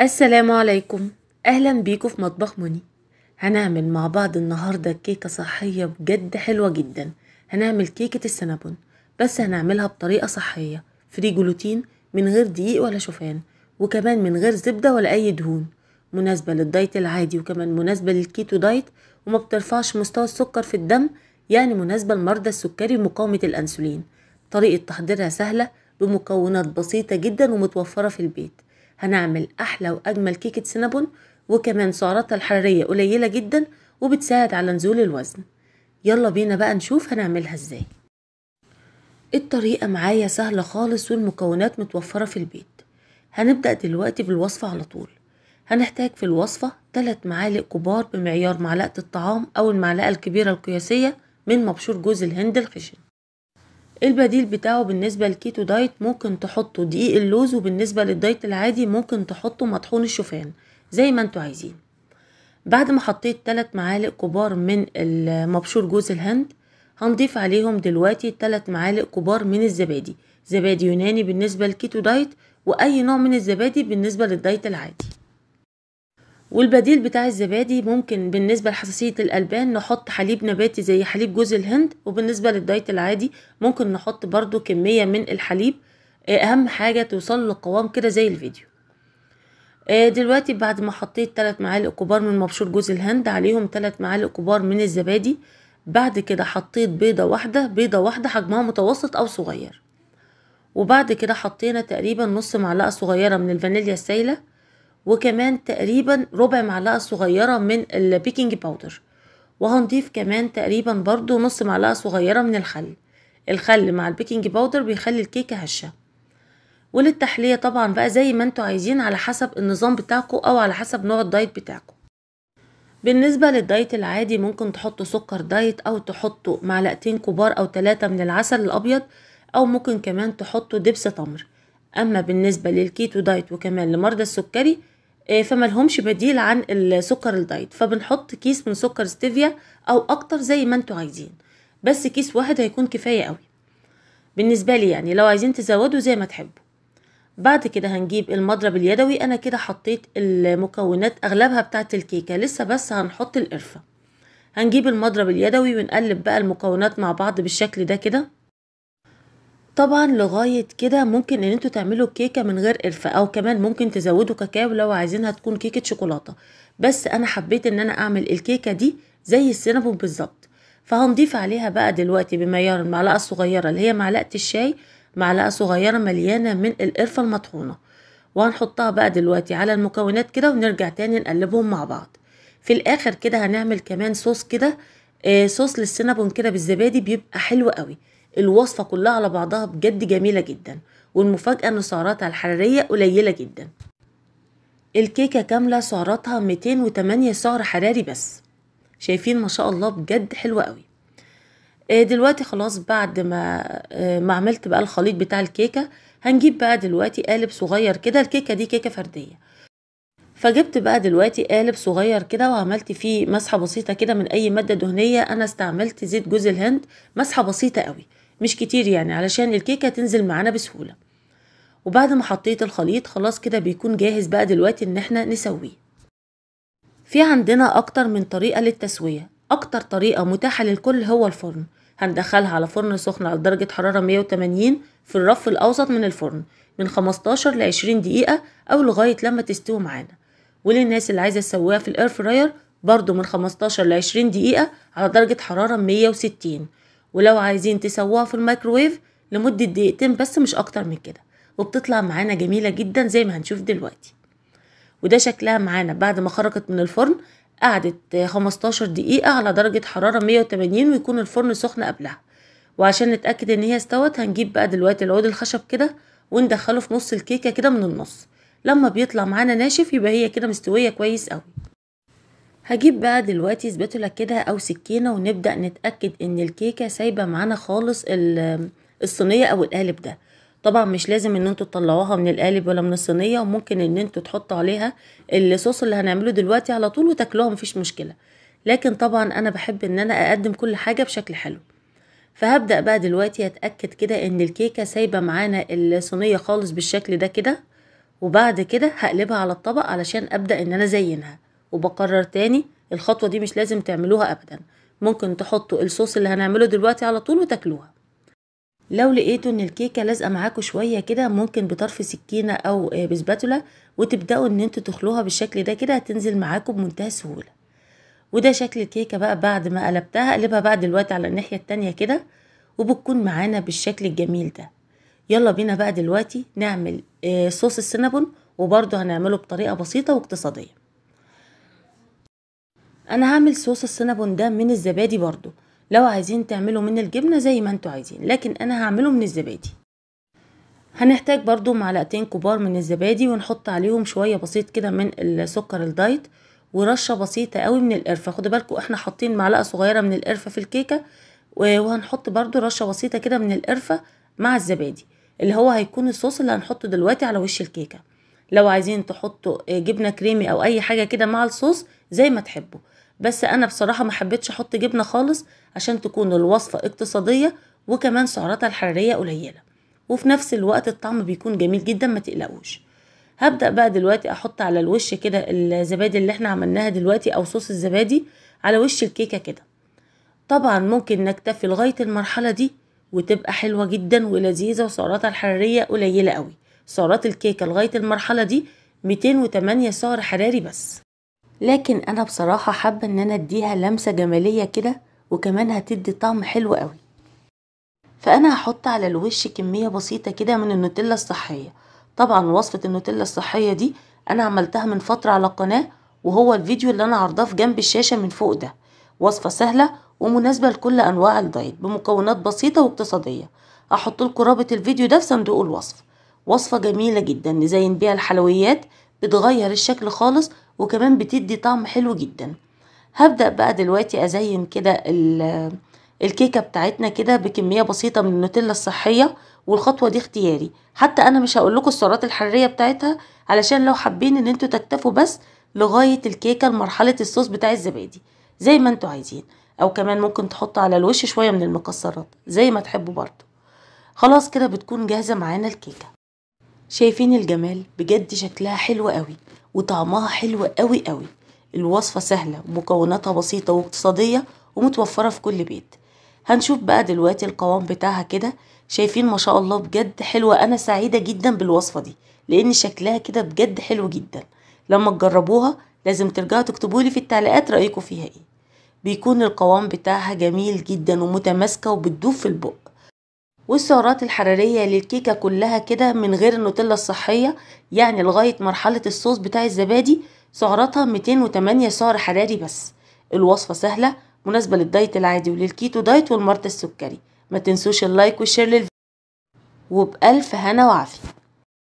السلام عليكم اهلا بيكم في مطبخ مني هنعمل مع بعض النهاردة كيكة صحية بجد حلوة جدا هنعمل كيكة السنابون بس هنعملها بطريقة صحية فري جلوتين من غير دقيق ولا شوفان وكمان من غير زبدة ولا اي دهون مناسبة للدايت العادي وكمان مناسبة للكيتو دايت وما بترفعش مستوى السكر في الدم يعني مناسبة لمرضى السكري ومقاومة الانسولين طريقة تحضيرها سهلة بمكونات بسيطة جدا ومتوفرة في البيت هنعمل أحلى وأجمل كيكة سينابون وكمان سعراتها الحرارية قليلة جدا وبتساعد على نزول الوزن يلا بينا بقى نشوف هنعملها ازاي الطريقة معايا سهلة خالص والمكونات متوفرة في البيت هنبدأ دلوقتي بالوصفة على طول هنحتاج في الوصفة 3 معالق كبار بمعيار معلقة الطعام أو المعلقة الكبيرة القياسية من مبشور جوز الهند الخشن البديل بتاعه بالنسبة للكيتو دايت ممكن تحطوا دقيق اللوز وبالنسبة للدايت العادي ممكن تحطوا مطحون الشوفان زي ما انتوا عايزين بعد ما حطيت 3 معالق كبار من مبشور جوز الهند هنضيف عليهم دلوقتي 3 معالق كبار من الزبادي زبادي يوناني بالنسبة للكيتو دايت وأي نوع من الزبادي بالنسبة للدايت العادي والبديل بتاع الزبادي ممكن بالنسبة لحساسية الألبان نحط حليب نباتي زي حليب جوز الهند وبالنسبة للدايت العادي ممكن نحط برضو كمية من الحليب آه، أهم حاجة توصل للقوام كده زي الفيديو آه، دلوقتي بعد ما حطيت 3 معالق كبار من مبشور جوز الهند عليهم 3 معالق كبار من الزبادي بعد كده حطيت بيضة واحدة بيضة واحدة حجمها متوسط أو صغير وبعد كده حطينا تقريبا نص معلقة صغيرة من الفانيليا السايلة وكمان تقريبا ربع معلقة صغيرة من البيكنج باودر وهنضيف كمان تقريبا برضو نص معلقة صغيرة من الخل الخل مع البيكنج باودر بيخلي الكيكة هشة وللتحلية طبعا بقى زي ما انتوا عايزين على حسب النظام بتاعكم او على حسب نوع الدايت بتاعكم بالنسبة للدايت العادي ممكن تحطوا سكر دايت او تحطوا معلقتين كبار او تلاتة من العسل الابيض او ممكن كمان تحطوا دبس تمر اما بالنسبة للكيتو دايت وكمان لمرضى السكري آه، فما لهمش بديل عن السكر الدايت فبنحط كيس من سكر ستيفيا او اكتر زي ما انتوا عايزين بس كيس واحد هيكون كفايه قوي بالنسبه لي يعني لو عايزين تزودوا زي ما تحبوا بعد كده هنجيب المضرب اليدوي انا كده حطيت المكونات اغلبها بتاعه الكيكه لسه بس هنحط القرفه هنجيب المضرب اليدوي ونقلب بقى المكونات مع بعض بالشكل ده كده طبعا لغاية كده ممكن ان انتوا تعملوا الكيكة من غير قرفة او كمان ممكن تزودوا كاكاو لو عايزينها تكون كيكة شوكولاتة بس انا حبيت ان انا اعمل الكيكة دي زي السينابون بالظبط فهنضيف عليها بقى دلوقتي بمعيار المعلقة الصغيرة اللي هي معلقة الشاي معلقة صغيرة مليانة من القرفة المطحونة وهنحطها بقى دلوقتي على المكونات كده ونرجع تاني نقلبهم مع بعض في الاخر كده هنعمل كمان صوص كده آه صوص للسينابون كده بالزبادي بيبقى حلو قوي الوصفة كلها على بعضها بجد جميلة جدا والمفاجأة ان سعراتها الحرارية قليلة جدا الكيكة كاملة سعراتها 208 سعر حراري بس شايفين ما شاء الله بجد حلوة قوي آه، دلوقتي خلاص بعد ما آه، ما عملت بقى الخليط بتاع الكيكة هنجيب بقى دلوقتي قالب صغير كده الكيكة دي كيكة فردية فجبت بقى دلوقتي قالب صغير كده وعملت فيه مسحة بسيطة كده من أي مادة دهنية أنا استعملت زيت جوز الهند مسحة بسيطة قوي مش كتير يعني علشان الكيكة تنزل معانا بسهولة وبعد ما حطيت الخليط خلاص كده بيكون جاهز بقى دلوقتي ان احنا نسويه في عندنا اكتر من طريقة للتسوية اكتر طريقة متاحة للكل هو الفرن هندخلها على فرن سخن على درجة حرارة 180 في الرف الاوسط من الفرن من 15 ل 20 دقيقة او لغاية لما تستوي معانا وللناس اللي عايزة تسويها في الاير فراير برضو من 15 ل 20 دقيقة على درجة حرارة 160 ولو عايزين تسووها في الميكروويف لمدة دقيقتين بس مش أكتر من كده وبتطلع معانا جميلة جدا زي ما هنشوف دلوقتي وده شكلها معانا بعد ما خرجت من الفرن قعدت 15 دقيقة على درجة حرارة 180 ويكون الفرن سخن قبلها وعشان نتأكد ان هي استوت هنجيب بقى دلوقتي العود الخشب كده وندخله في نص الكيكة كده من النص لما بيطلع معانا ناشف يبقى هي كده مستوية كويس قوي هجيب بقى دلوقتي سباتولا كده او سكينه ونبدا نتاكد ان الكيكه سايبه معانا خالص الصينيه او القالب ده طبعا مش لازم ان انتوا تطلعوها من القالب ولا من الصينيه وممكن ان انتوا تحطوا عليها الصوص اللي هنعمله دلوقتي على طول وتاكلوها مفيش مشكله لكن طبعا انا بحب ان انا اقدم كل حاجه بشكل حلو فهبدا بقى دلوقتي اتاكد كده ان الكيكه سايبه معانا الصينيه خالص بالشكل ده كده وبعد كده هقلبها على الطبق علشان ابدا ان انا ازينها وبكرر تاني الخطوة دي مش لازم تعملوها أبدا ممكن تحطوا الصوص اللي هنعمله دلوقتي على طول وتاكلوها لو لقيتوا ان الكيكه لازقه معاكم شويه كده ممكن بطرف سكينه او آه، بسباتولا وتبداوا ان انتوا تخلوها بالشكل ده كده هتنزل معاكم بمنتهى السهوله وده شكل الكيكه بقى بعد ما قلبتها اقلبها بقى دلوقتي على الناحيه التانية كده وبتكون معانا بالشكل الجميل ده يلا بينا بقى دلوقتي نعمل آه، صوص السينابون وبرضه هنعمله بطريقه بسيطه واقتصاديه انا هعمل صوص السنابون ده من الزبادي برضو لو عايزين تعملوا من الجبنة زي ما انتوا عايزين لكن انا هعمله من الزبادي هنحتاج برضو معلقتين كبار من الزبادي ونحط عليهم شوية بسيط كده من السكر الدايت ورشة بسيطة قوي من القرفة خدوا بالكوا احنا حاطين معلقة صغيرة من القرفة في الكيكة وهنحط برضو رشة بسيطة كده من القرفة مع الزبادي اللي هو هيكون الصوص اللي هنحطه دلوقتي على وش الكيكة لو عايزين تحطوا جبنة كريمي او اي حاجة كده مع الصوص زي ما تحبوا بس انا بصراحه ما حبيتش احط جبنه خالص عشان تكون الوصفه اقتصاديه وكمان سعراتها الحراريه قليله وفي نفس الوقت الطعم بيكون جميل جدا ما تقلقوش هبدا بقى دلوقتي احط على الوش كده الزبادي اللي احنا عملناها دلوقتي او صوص الزبادي على وش الكيكه كده طبعا ممكن نكتفي لغايه المرحله دي وتبقى حلوه جدا ولذيذه وسعراتها الحراريه قليله قوي سعرات الكيكه لغايه المرحله دي 208 سعر حراري بس لكن انا بصراحة حابة ان انا اديها لمسة جمالية كده وكمان هتدي طعم حلو قوي فانا هحط على الوش كمية بسيطة كده من النوتيلا الصحية طبعا وصفة النوتيلا الصحية دي انا عملتها من فترة على القناة وهو الفيديو اللي انا عرضاه في جنب الشاشة من فوق ده وصفة سهلة ومناسبة لكل انواع الدايت بمكونات بسيطة واقتصادية هحط لكم رابط الفيديو ده في صندوق الوصف وصفة جميلة جدا نزين بيها الحلويات بتغير الشكل خالص وكمان بتدي طعم حلو جدا هبدأ بقى دلوقتي أزين كده الكيكة بتاعتنا كده بكمية بسيطة من النوتيلا الصحية والخطوة دي اختياري حتى أنا مش هقول لكم السعرات الحرارية بتاعتها علشان لو حابين إن انتوا تكتفوا بس لغاية الكيكة لمرحلة الصوص بتاع الزبادي زي ما انتوا عايزين أو كمان ممكن تحطوا على الوش شوية من المكسرات زي ما تحبوا برضو خلاص كده بتكون جاهزة معانا الكيكة شايفين الجمال بجد شكلها حلو قوي وطعمها حلو قوي قوي الوصفة سهلة ومكوناتها بسيطة واقتصادية ومتوفرة في كل بيت هنشوف بقى دلوقتي القوام بتاعها كده شايفين ما شاء الله بجد حلوة أنا سعيدة جدا بالوصفة دي لأن شكلها كده بجد حلو جدا لما تجربوها لازم ترجعوا تكتبولي في التعليقات رأيكم فيها ايه بيكون القوام بتاعها جميل جدا ومتماسكة وبتدوب في البق والسعرات الحرارية للكيكة كلها كده من غير النوتيلا الصحية يعني لغاية مرحلة الصوص بتاع الزبادي سعراتها 208 سعر حراري بس الوصفة سهلة مناسبة للدايت العادي وللكيتو دايت والمرض السكري ما تنسوش اللايك والشير للفيديو وبألف هنا وعافية